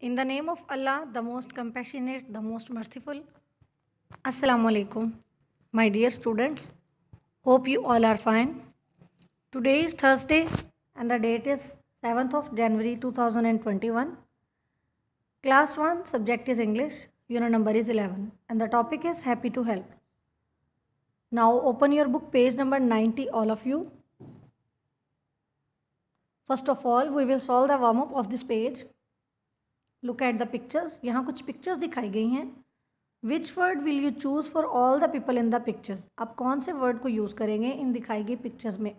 In the name of Allah, the most compassionate, the most merciful. Assalamu alaikum. My dear students, hope you all are fine. Today is Thursday and the date is 7th of January 2021. Class 1 subject is English, unit number is 11 and the topic is happy to help. Now open your book page number 90 all of you. First of all, we will solve the warm up of this page. Look at the pictures यहाँ कुछ pictures दिखाई गई हैं which word will you choose for all the people in the pictures आप कौन से word को use करेंगे इन दिखाई गई पिक्चर्स में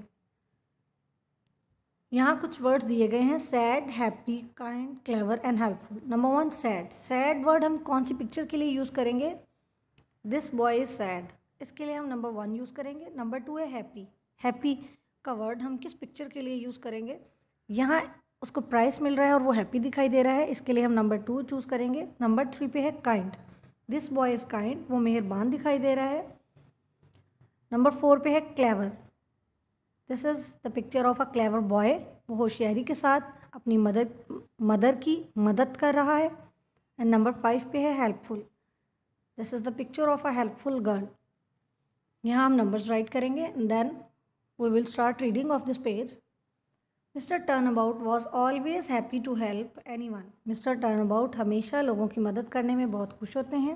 यहाँ कुछ वर्ड्स दिए गए हैं sad happy kind clever and helpful number one sad sad word हम कौन सी पिक्चर के लिए यूज़ करेंगे दिस बॉय इज़ सैड इसके लिए हम नंबर वन यूज़ करेंगे नंबर टू है हैप्पी हैप्पी का वर्ड हम किस पिक्चर के लिए यूज़ करेंगे यहाँ उसको प्राइस मिल रहा है और वो हैप्पी दिखाई दे रहा है इसके लिए हम नंबर टू चूज़ करेंगे नंबर थ्री पे है kind this boy is kind वो मेहरबान दिखाई दे रहा है नंबर फोर पे है clever this is the picture of a clever boy वो होशियारी के साथ अपनी मदद मदर की मदद कर रहा है एंड नंबर फाइव पे है helpful this is the picture of a helpful girl यहाँ हम नंबर्स राइट करेंगे and then we will start reading of this page mister Turnabout was always happy to help anyone mister Turnabout हमेशा लोगों की मदद करने में बहुत खुश होते हैं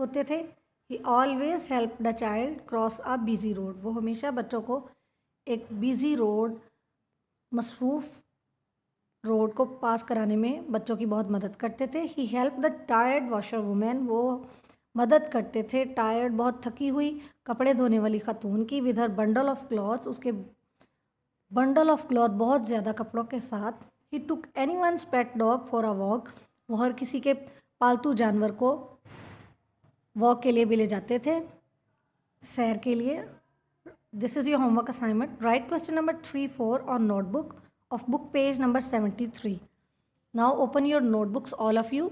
होते थे he always help the child cross a busy road वो हमेशा बच्चों को एक बिज़ी रोड मसरूफ़ रोड को पास कराने में बच्चों की बहुत मदद करते थे he help the tired washer women वो मदद करते थे टायर्ड बहुत थकी हुई कपड़े धोने वाली खतून की विधर बंडल ऑफ क्लॉथ्स उसके बंडल ऑफ क्लॉथ बहुत ज़्यादा कपड़ों के साथ he took any one pet dog for a walk वो हर किसी के पालतू जानवर को वॉक के लिए भी ले जाते थे सैर के लिए this is your homework assignment write question number three four on notebook of book page number seventy three now open your notebooks all of you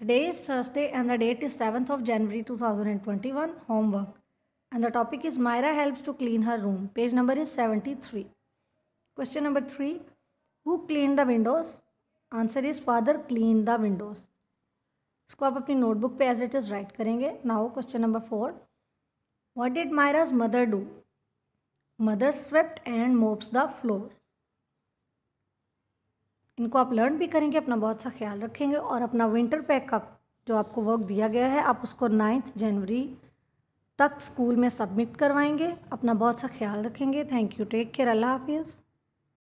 today is Thursday and the date is seventh of January two thousand and twenty one homework and the topic is Myra Myra to clean her room page number is seventy three question number three who clean the windows answer is father clean the windows इसको आप अपनी notebook पे as it is write करेंगे now question number four what did Myra's mother do mother swept and mops the floor इनको आप learn भी करेंगे अपना बहुत सा ख्याल रखेंगे और अपना विंटर पैक का जो आपको वर्क दिया गया है आप उसको नाइन्थ जनवरी तक स्कूल में सबमिट करवाएंगे अपना बहुत सा ख्याल रखेंगे थैंक यू टेक केयर अल्लाह हाफिज़